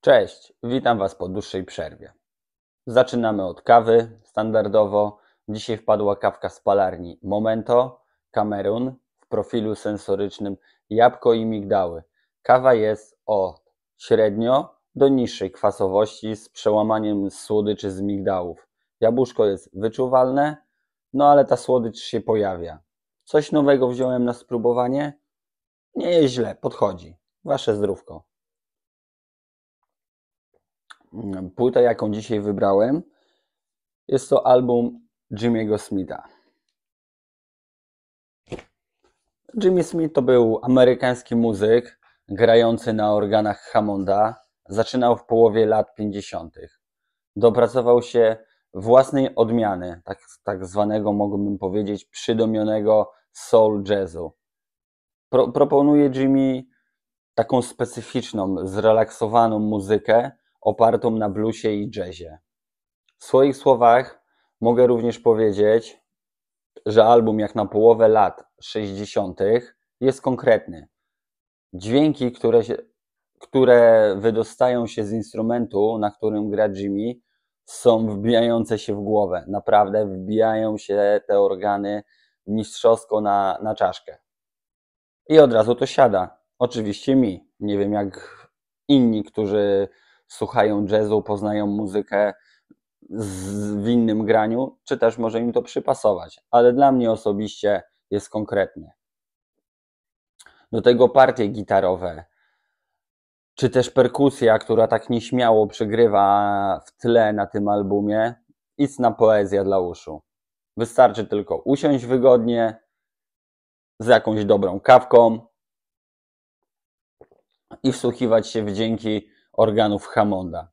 Cześć, witam Was po dłuższej przerwie. Zaczynamy od kawy, standardowo. Dzisiaj wpadła kawka z palarni Momento, Kamerun, w profilu sensorycznym jabłko i migdały. Kawa jest o średnio do niższej kwasowości z przełamaniem słodyczy z migdałów. Jabłuszko jest wyczuwalne, no ale ta słodycz się pojawia. Coś nowego wziąłem na spróbowanie? Nie jest źle, podchodzi. Wasze zdrówko płyta, jaką dzisiaj wybrałem, jest to album Jimmy'ego Smitha. Jimmy Smith to był amerykański muzyk grający na organach Hammonda. Zaczynał w połowie lat 50. Dopracował się własnej odmiany, tak, tak zwanego, mogłbym powiedzieć, przydomionego soul jazzu. Pro, proponuje Jimmy taką specyficzną, zrelaksowaną muzykę, opartą na bluesie i jazzie. W swoich słowach mogę również powiedzieć, że album jak na połowę lat 60. jest konkretny. Dźwięki, które, się, które wydostają się z instrumentu, na którym gra Jimmy, są wbijające się w głowę. Naprawdę wbijają się te organy mistrzowsko na, na czaszkę. I od razu to siada. Oczywiście mi. Nie wiem jak inni, którzy słuchają jazzu, poznają muzykę z, w innym graniu, czy też może im to przypasować. Ale dla mnie osobiście jest konkretny. Do tego partie gitarowe, czy też perkusja, która tak nieśmiało przygrywa w tle na tym albumie, istna poezja dla uszu. Wystarczy tylko usiąść wygodnie, z jakąś dobrą kawką i wsłuchiwać się w dźwięki organów Hammonda.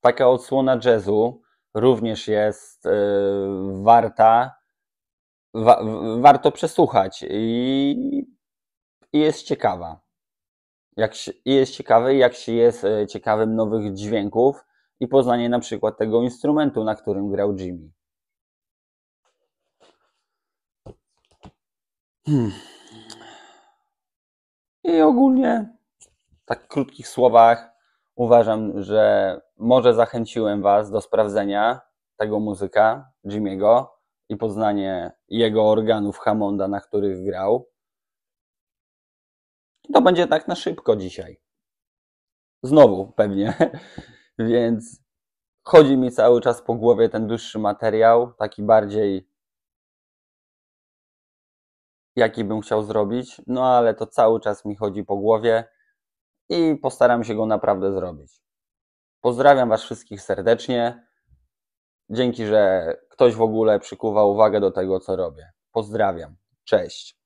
Taka odsłona jazzu również jest y, warta, wa, warto przesłuchać i, i jest ciekawa. Jak się, jest ciekawy, jak się jest y, ciekawym nowych dźwięków i poznanie na przykład tego instrumentu, na którym grał Jimmy. Hmm. I ogólnie, tak krótkich słowach, Uważam, że może zachęciłem Was do sprawdzenia tego muzyka, Jimmy'ego i poznanie jego organów Hammonda, na których grał. to będzie tak na szybko dzisiaj. Znowu pewnie. Więc chodzi mi cały czas po głowie ten dłuższy materiał, taki bardziej jaki bym chciał zrobić, no ale to cały czas mi chodzi po głowie i postaram się go naprawdę zrobić. Pozdrawiam Was wszystkich serdecznie. Dzięki, że ktoś w ogóle przykuwa uwagę do tego, co robię. Pozdrawiam. Cześć.